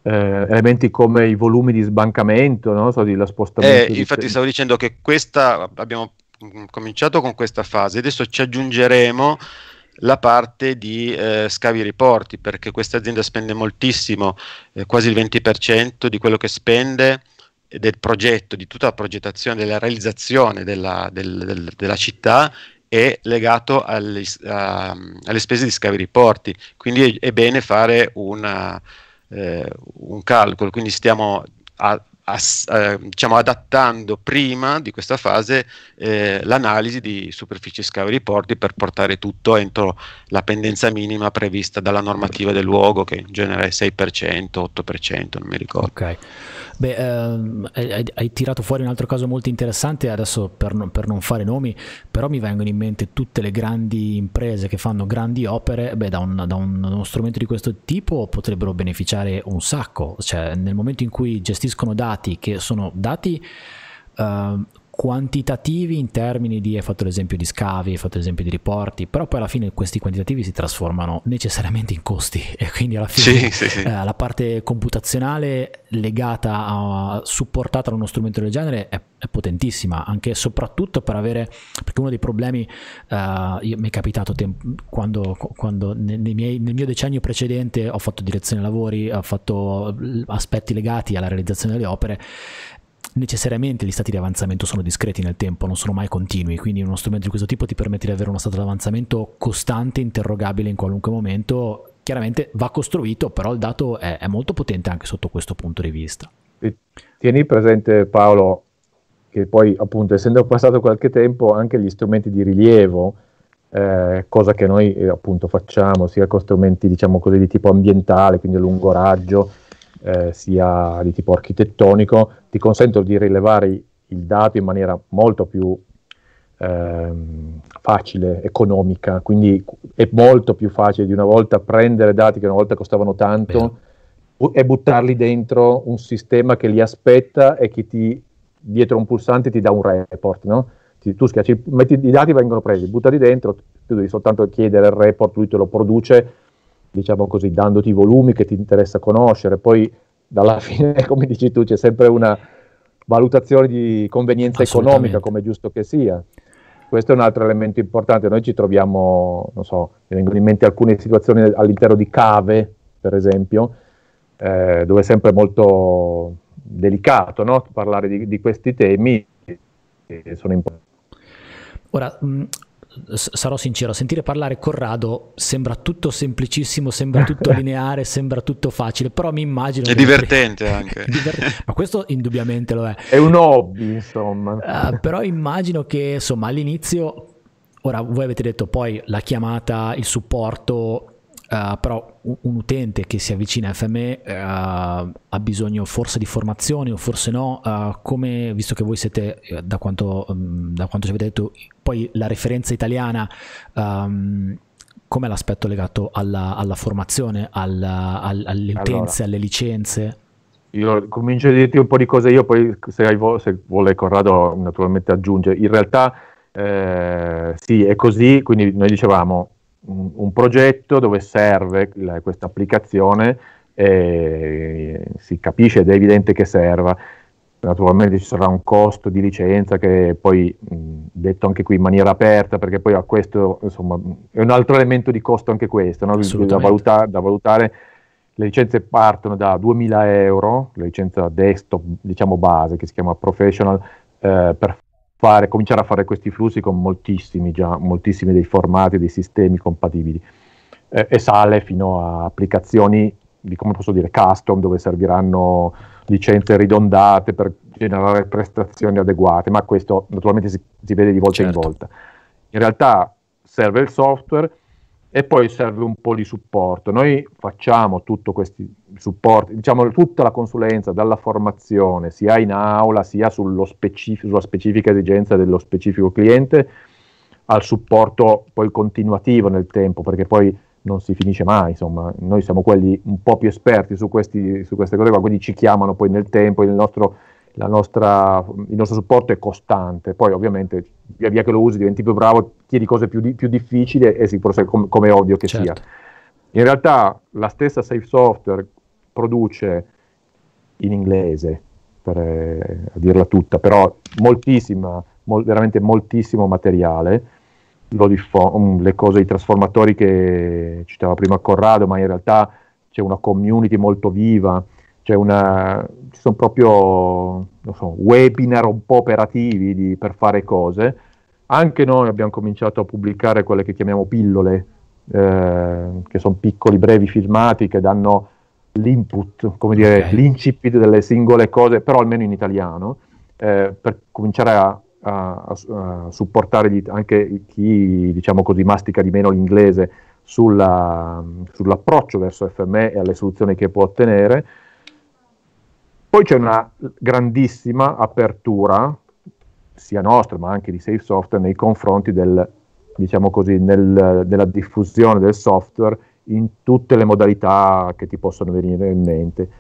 eh, elementi come i volumi di sbancamento, no? so, di, la spostamento. Eh, di infatti, te- stavo dicendo che questa abbiamo mm, cominciato con questa fase, adesso ci aggiungeremo la parte di eh, scavi riporti perché questa azienda spende moltissimo, eh, quasi il 20% di quello che spende del progetto, di tutta la progettazione, della realizzazione della, del, del, della città è legato alle, a, alle spese di scavi riporti, quindi è, è bene fare una, eh, un calcolo, quindi stiamo a, ass- eh, diciamo adattando prima di questa fase eh, l'analisi di superfici scave di per portare tutto entro la pendenza minima prevista dalla normativa del luogo, che in genere è 6%, 8%, non mi ricordo. Ok. Beh, ehm, hai, hai, tirato fuori un altro caso molto interessante, adesso per non, per non, fare nomi, però mi vengono in mente tutte le grandi imprese che fanno grandi opere, beh, da, un, da un, uno strumento di questo tipo potrebbero beneficiare un sacco, cioè nel momento in cui gestiscono dati, dati che sono dati uh, quantitativi in termini di, hai fatto l'esempio di scavi, hai fatto l'esempio di riporti, però poi alla fine questi quantitativi si trasformano necessariamente in costi e quindi alla fine sì, eh, sì. la parte computazionale legata a, supportata da uno strumento del genere è, è potentissima, anche e soprattutto per avere, perché uno dei problemi, eh, io, mi è capitato temp- quando, quando miei, nel mio decennio precedente ho fatto direzione lavori, ho fatto aspetti legati alla realizzazione delle opere, necessariamente gli stati di avanzamento sono discreti nel tempo, non sono mai continui, quindi uno strumento di questo tipo ti permette di avere uno stato di avanzamento costante, interrogabile in qualunque momento, chiaramente va costruito, però il dato è, è molto potente anche sotto questo punto di vista. Tieni presente Paolo che poi appunto essendo passato qualche tempo anche gli strumenti di rilievo, eh, cosa che noi eh, appunto facciamo sia con strumenti diciamo così di tipo ambientale, quindi a lungo raggio, eh, sia di tipo architettonico, ti consentono di rilevare il dato in maniera molto più ehm, facile, economica, quindi è molto più facile di una volta prendere dati che una volta costavano tanto Bene. e buttarli dentro un sistema che li aspetta e che ti, dietro un pulsante ti dà un report, no? tu schiacci, metti, i dati vengono presi, buttali dentro, tu devi soltanto chiedere il report, lui te lo produce diciamo così, dandoti i volumi che ti interessa conoscere. Poi dalla fine, come dici tu, c'è sempre una valutazione di convenienza economica, come giusto che sia. Questo è un altro elemento importante. Noi ci troviamo, non so, mi vengono in mente alcune situazioni all'interno di cave, per esempio, eh, dove è sempre molto delicato no? parlare di, di questi temi, che sono importanti. Ora, sarò sincero, sentire parlare Corrado sembra tutto semplicissimo, sembra tutto lineare, sembra tutto facile, però mi immagino... È divertente magari... anche. È Ma questo indubbiamente lo è. È un hobby, insomma. Uh, però immagino che, insomma, all'inizio, ora voi avete detto poi la chiamata, il supporto eh, però un utente che si avvicina a FME uh, eh, ha bisogno forse di formazione o forse no, uh, come, visto che voi siete, da quanto, um, da quanto, ci avete detto, poi la referenza italiana, um, com'è l'aspetto legato alla, alla formazione, alla, al, alle utenze, allora, alle licenze? Io comincio a dirti un po' di cose io, poi se, vo- se vuole Corrado naturalmente aggiunge. In realtà eh, sì, è così, quindi noi dicevamo un, progetto dove serve questa applicazione, e si capisce ed è evidente che serva. Naturalmente ci sarà un costo di licenza che poi, mh, detto anche qui in maniera aperta, perché poi a questo, insomma, è un altro elemento di costo anche questo, no? da, valuta- da valutare le licenze partono da 2000 euro, la licenza desktop diciamo base che si chiama professional eh, per fare, cominciare a fare questi flussi con moltissimi, già, moltissimi dei formati e dei sistemi compatibili eh, e sale fino a applicazioni di come posso dire custom dove serviranno licenze ridondate per generare prestazioni adeguate, ma questo naturalmente si, si vede di volta certo. in volta. In realtà serve il software e poi serve un po' di supporto. Noi facciamo tutto questi supporti, diciamo tutta la consulenza dalla formazione, sia in aula, sia specif- sulla specifica esigenza dello specifico cliente, al supporto poi continuativo nel tempo, perché poi non si finisce mai, insomma, noi siamo quelli un po' più esperti su, questi, su queste cose qua, quindi ci chiamano poi nel tempo, il nostro nostra, il nostro supporto è costante, poi ovviamente via via che lo usi diventi più bravo, chiedi cose più, di, più difficili e si prosegue com, come è ovvio che certo. sia. In realtà la stessa Safe Software produce in inglese, per eh, dirla tutta, però moltissima, mol, veramente moltissimo materiale, diffo- mm, le cose, i trasformatori che citava prima Corrado, ma in realtà c'è una community molto viva, cioè una, ci sono proprio so, webinar un po' operativi di, per fare cose. Anche noi abbiamo cominciato a pubblicare quelle che chiamiamo pillole, eh, che sono piccoli brevi filmati che danno l'input, come dire, okay. l'incipit delle singole cose, però almeno in italiano, eh, per cominciare a, a, a supportare gli, anche chi, diciamo così, mastica di meno l'inglese sulla, sull'approccio verso FME e alle soluzioni che può ottenere poi c'è una grandissima apertura, sia nostra ma anche di Safe Software, nei confronti del, diciamo così, nel, della diffusione del software in tutte le modalità che ti possono venire in mente.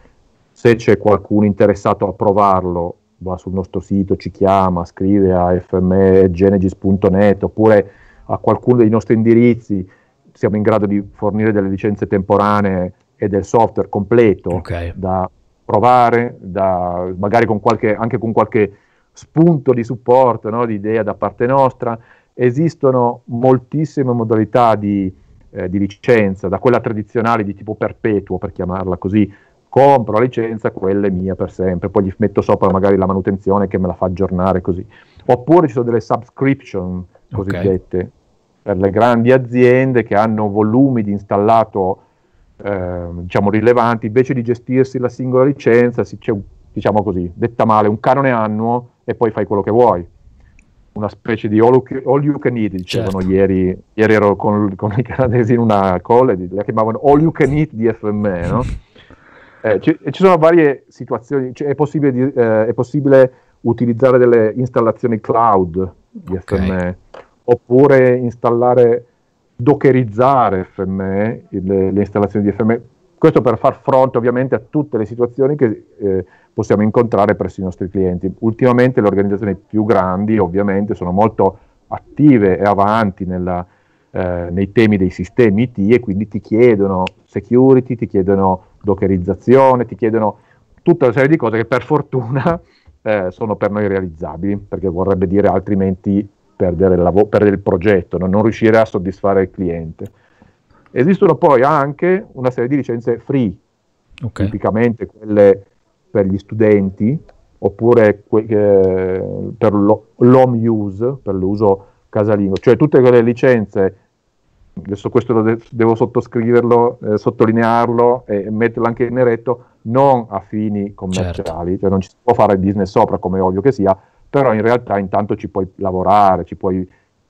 Se c'è qualcuno interessato a provarlo, va sul nostro sito, ci chiama, scrive a fmgenesis.net oppure a qualcuno dei nostri indirizzi, siamo in grado di fornire delle licenze temporanee e del software completo okay. da provare, da, magari con qualche, anche con qualche spunto di supporto, no? di idea da parte nostra. Esistono moltissime modalità di, eh, di, licenza, da quella tradizionale di tipo perpetuo, per chiamarla così, compro la licenza, quella è mia per sempre, poi gli metto sopra magari la manutenzione che me la fa aggiornare così. Oppure ci sono delle subscription cosiddette okay. per le grandi aziende che hanno volumi di installato eh, diciamo rilevanti, invece di gestirsi la singola licenza, si, c'è un, diciamo così, detta male, un canone annuo e poi fai quello che vuoi. Una specie di all, all you can eat, dicevano certo. ieri, ieri ero con, con, i canadesi in una colle, la chiamavano all you can eat di FME, no? eh, ci, ci, sono varie situazioni, cioè è, possibile di, eh, è possibile utilizzare delle installazioni cloud di okay. FME, oppure installare dockerizzare FME, le, le installazioni di FME, questo per far fronte ovviamente a tutte le situazioni che eh, possiamo incontrare presso i nostri clienti. Ultimamente le organizzazioni più grandi ovviamente sono molto attive e avanti nella, eh, nei temi dei sistemi IT e quindi ti chiedono security, ti chiedono dockerizzazione, ti chiedono tutta una serie di cose che per fortuna eh, sono per noi realizzabili, perché vorrebbe dire altrimenti perdere il, lavoro, perdere il progetto, no? non riuscire a soddisfare il cliente. Esistono poi anche una serie di licenze free, okay. tipicamente quelle per gli studenti oppure que- eh, per lo- l'home use, per l'uso casalingo, cioè tutte quelle licenze adesso questo de- devo sottoscriverlo, eh, sottolinearlo e metterlo anche in eretto, non a fini certo. commerciali, certo. cioè non ci si può fare business sopra come è ovvio che sia, però in realtà intanto ci puoi lavorare, ci puoi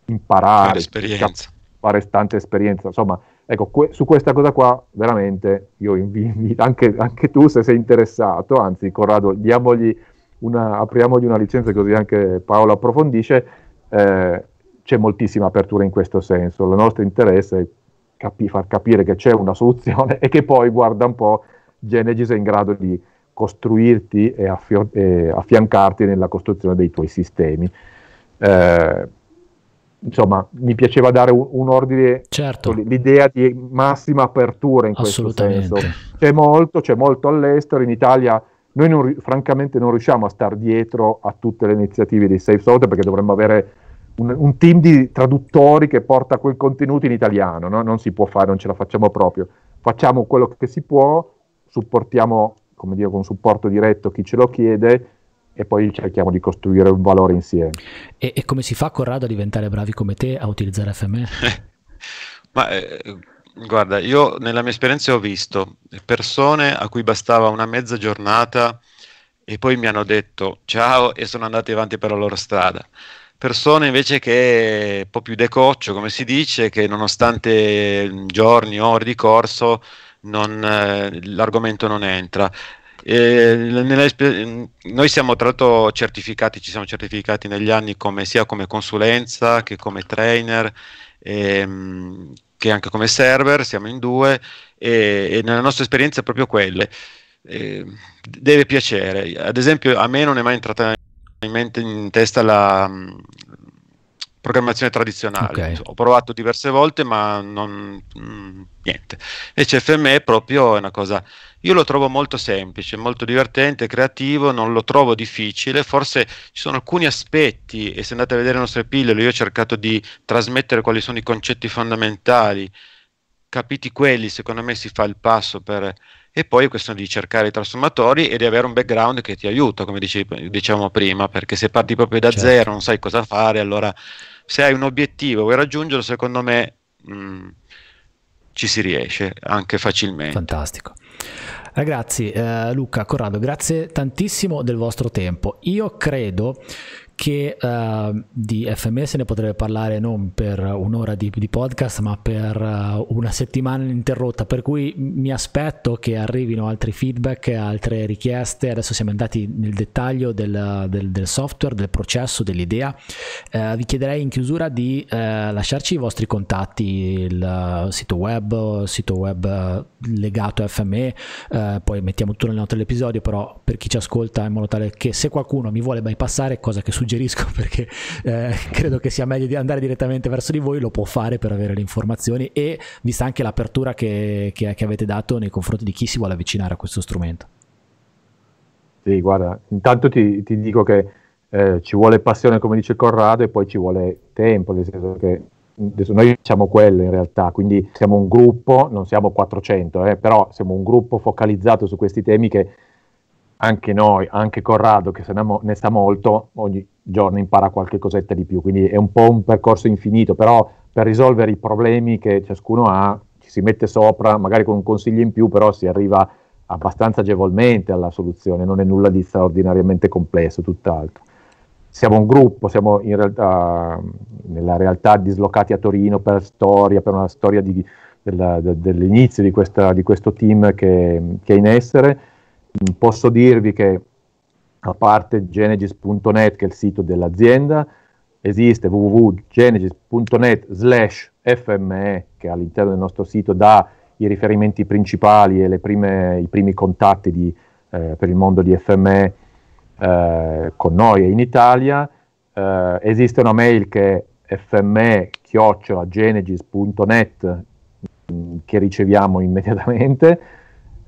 imparare, fare, fare tanta esperienza, insomma, ecco, que- su questa cosa qua veramente io invito, anche, anche, tu se sei interessato, anzi Corrado, diamogli una, apriamogli una licenza così anche Paolo approfondisce, eh, c'è moltissima apertura in questo senso, il nostro interesse è capi- far capire che c'è una soluzione e che poi, guarda un po', Genesis è in grado di costruirti e, affio- e affiancarti nella costruzione dei tuoi sistemi. Eh, insomma, mi piaceva dare un, un ordine, certo. Ecco, l'idea di massima apertura in questo senso. C'è molto, c'è molto all'estero, in Italia noi non, francamente non riusciamo a stare dietro a tutte le iniziative di Safe Software perché dovremmo avere un, un, team di traduttori che porta quel contenuto in italiano, no? non si può fare, non ce la facciamo proprio. Facciamo quello che si può, supportiamo come dire, con supporto diretto chi ce lo chiede e poi cerchiamo di costruire un valore insieme. E, e come si fa Corrado a diventare bravi come te a utilizzare FME? Ma eh, guarda, io nella mia esperienza ho visto persone a cui bastava una mezza giornata e poi mi hanno detto ciao e sono andati avanti per la loro strada. Persone invece che un po' più decoccio, come si dice, che nonostante giorni, ore di corso, non, eh, l'argomento non entra. Eh, noi siamo tra l'altro certificati, ci siamo certificati negli anni come, sia come consulenza che come trainer, ehm, che anche come server, siamo in due e, e nella nostra esperienza è proprio quella. Eh, deve piacere, ad esempio a me non è mai entrata in mente in testa la, programmazione tradizionale. Okay. Ho provato diverse volte, ma non, mh, mm, niente. Invece FME è proprio una cosa, io lo trovo molto semplice, molto divertente, creativo, non lo trovo difficile, forse ci sono alcuni aspetti, e se andate a vedere le nostre pillole, io ho cercato di trasmettere quali sono i concetti fondamentali, capiti quelli, secondo me si fa il passo per e poi è questione di cercare i trasformatori e di avere un background che ti aiuta, come dicevi, diciamo prima, perché se parti proprio da certo. zero, non sai cosa fare, allora se hai un obiettivo e vuoi raggiungerlo, secondo me mh, mm, ci si riesce anche facilmente. Fantastico. Eh, Ragazzi, eh, Luca, Corrado, grazie tantissimo del vostro tempo. Io credo che uh, di FMS ne potrebbe parlare non per un'ora di, di podcast ma per uh, una settimana ininterrotta per cui mi aspetto che arrivino altri feedback altre richieste adesso siamo andati nel dettaglio del, del, del software del processo dell'idea uh, vi chiederei in chiusura di lasciarci i vostri contatti il sito web sito web legato a FME poi mettiamo tutto nel note dell'episodio però per chi ci ascolta in modo tale che se qualcuno mi vuole bypassare cosa che succede suggerisco perché eh, credo che sia meglio di andare direttamente verso di voi, lo può fare per avere le informazioni e vista anche l'apertura che, che, che avete dato nei confronti di chi si vuole avvicinare a questo strumento. Sì, guarda, intanto ti, ti dico che eh, ci vuole passione, come dice Corrado, e poi ci vuole tempo, nel senso che noi siamo quello in realtà, quindi siamo un gruppo, non siamo 400, eh, però siamo un gruppo focalizzato su questi temi che anche noi, anche Corrado che se ne sa molto, ogni giorno impara qualche cosetta di più, quindi è un po' un percorso infinito, però per risolvere i problemi che ciascuno ha ci si mette sopra, magari con un consiglio in più, però si arriva abbastanza agevolmente alla soluzione, non è nulla di straordinariamente complesso, tutt'altro. Siamo un gruppo, siamo in realtà, nella realtà dislocati a Torino per storia, per una storia di, della, de, dell'inizio di, questa, di, questo team che, che è in essere Mm, posso dirvi che a parte genesis.net che è il sito dell'azienda, esiste www.genesis.net slash fme che all'interno del nostro sito dà i riferimenti principali e prime, i primi contatti di, eh, per il mondo di FME eh, con noi e in Italia. Eh, esiste una mail che è fme-genesis.net mm, che riceviamo immediatamente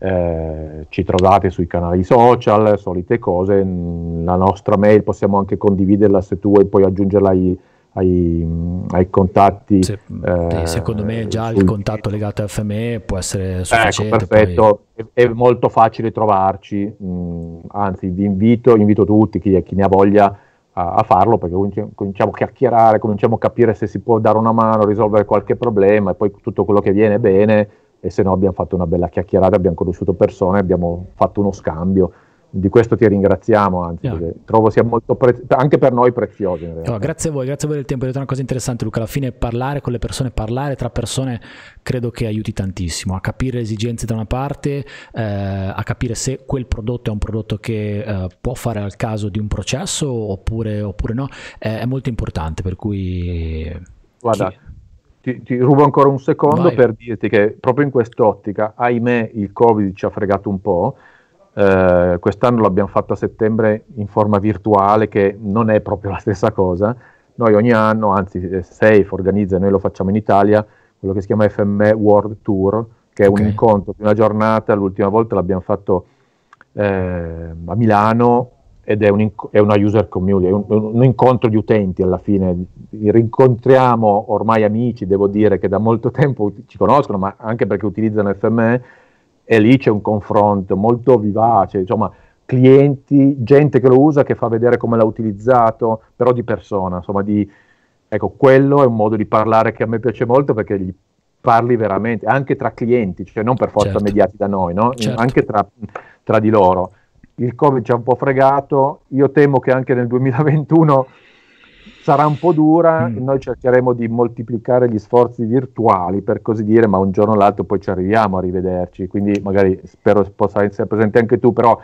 eh, ci trovate sui canali social, solite cose, mm, la nostra mail possiamo anche condividerla se tu vuoi poi aggiungerla ai, ai, mm, ai contatti. Se, eh, secondo me già sul... il contatto legato a FME può essere ecco, sufficiente. Ecco, perfetto, poi... è, è, molto facile trovarci, mm, anzi vi invito, invito tutti, chi, chi ne ha voglia, a farlo perché cominciamo a chiacchierare, cominciamo a capire se si può dare una mano, risolvere qualche problema e poi tutto quello che viene bene e se no abbiamo fatto una bella chiacchierata, abbiamo conosciuto persone, abbiamo fatto uno scambio. Di questo ti ringraziamo, anzi, yeah. trovo sia molto pre- anche per noi prezioso. No, grazie a voi, grazie a voi del tempo. È una cosa interessante, Luca. Alla fine, parlare con le persone, parlare tra persone, credo che aiuti tantissimo a capire le esigenze da una parte, eh, a capire se quel prodotto è un prodotto che eh, può fare al caso di un processo oppure, oppure no. Eh, è molto importante, per cui. Eh, Guarda. Chi ti, ti, rubo ancora un secondo Vai. per dirti che proprio in quest'ottica, ahimè, il Covid ci ha fregato un po'. Eh, quest'anno l'abbiamo fatto a settembre in forma virtuale, che non è proprio la stessa cosa. Noi ogni anno, anzi, eh, SAFE organizza, e noi lo facciamo in Italia, quello che si chiama FME World Tour, che è okay. un incontro di una giornata. L'ultima volta l'abbiamo fatto eh, a Milano, ed è, un, è, una user community, è un, un, incontro di utenti alla fine. Rincontriamo ormai amici, devo dire, che da molto tempo ci conoscono, ma anche perché utilizzano FME, e lì c'è un confronto molto vivace, insomma, clienti, gente che lo usa, che fa vedere come l'ha utilizzato, però di persona, insomma, di, ecco, quello è un modo di parlare che a me piace molto perché gli parli veramente, anche tra clienti, cioè non per forza certo. mediati da noi, no? certo. anche tra, tra di loro il Covid ci ha un po' fregato, io temo che anche nel 2021 sarà un po' dura, mm. noi cercheremo di moltiplicare gli sforzi virtuali, per così dire, ma un giorno o l'altro poi ci arriviamo a rivederci, quindi magari spero possa essere presente anche tu, però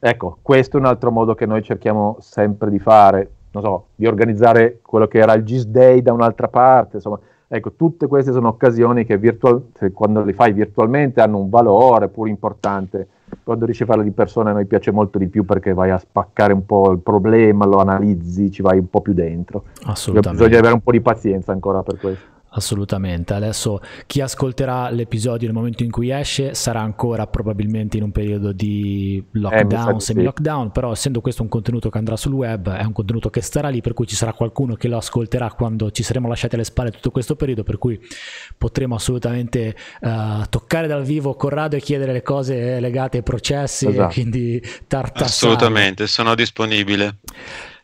ecco, questo è un altro modo che noi cerchiamo sempre di fare, non so, di organizzare quello che era il GIS Day da un'altra parte, insomma, ecco, tutte queste sono occasioni che virtual- quando le fai virtualmente hanno un valore pur importante quando riesci a farla di persona a noi piace molto di più perché vai a spaccare un po' il problema, lo analizzi, ci vai un po' più dentro. Assolutamente. Bisogna avere un po' di pazienza ancora per questo assolutamente. Adesso chi ascolterà l'episodio nel momento in cui esce sarà ancora probabilmente in un periodo di eh, lockdown, eh, semi-lockdown, sì. però essendo questo un contenuto che andrà sul web, è un contenuto che starà lì, per cui ci sarà qualcuno che lo ascolterà quando ci saremo lasciati alle spalle tutto questo periodo, per cui potremo assolutamente uh, toccare dal vivo Corrado e chiedere le cose legate ai processi, esatto. quindi tartassare. Assolutamente, sono disponibile.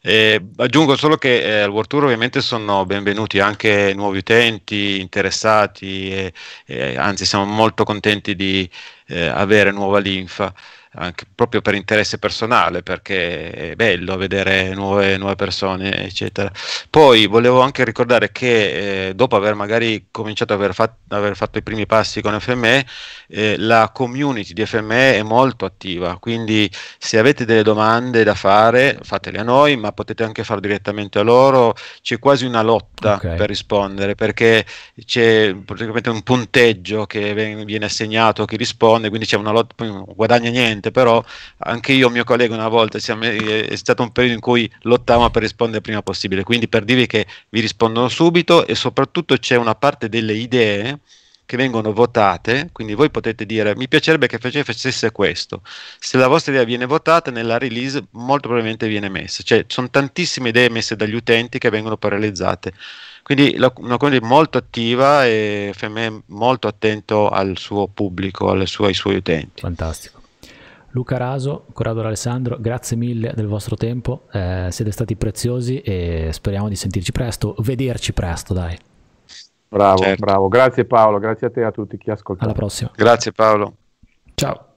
Eh, aggiungo solo che eh, al World Tour ovviamente sono benvenuti anche nuovi utenti interessati, e, e, eh, anzi siamo molto contenti di eh, avere nuova linfa anche proprio per interesse personale, perché è bello vedere nuove, nuove persone, eccetera. Poi volevo anche ricordare che eh, dopo aver magari cominciato ad aver, fat- aver, fatto i primi passi con FME, eh, la community di FME è molto attiva, quindi se avete delle domande da fare, fatele a noi, ma potete anche farlo direttamente a loro, c'è quasi una lotta okay. per rispondere, perché c'è praticamente un punteggio che viene assegnato a chi risponde, quindi c'è una lotta, guadagna niente niente, però anche io, mio collega, una volta siamo, eh, è stato un periodo in cui lottavamo per rispondere prima possibile, quindi per dirvi che vi rispondono subito e soprattutto c'è una parte delle idee che vengono votate, quindi voi potete dire mi piacerebbe che facesse questo, se la vostra idea viene votata nella release molto probabilmente viene messa, cioè sono tantissime idee messe dagli utenti che vengono poi realizzate, quindi la, una community molto attiva e FM molto attento al suo pubblico, suo, ai suoi utenti. Fantastico. Luca Raso, Corrado Alessandro, grazie mille del vostro tempo, eh, siete stati preziosi e speriamo di sentirci presto, vederci presto, dai. Bravo, certo. bravo. Grazie Paolo, grazie a te e a tutti chi ascolta. Alla prossima. Grazie Paolo. Ciao.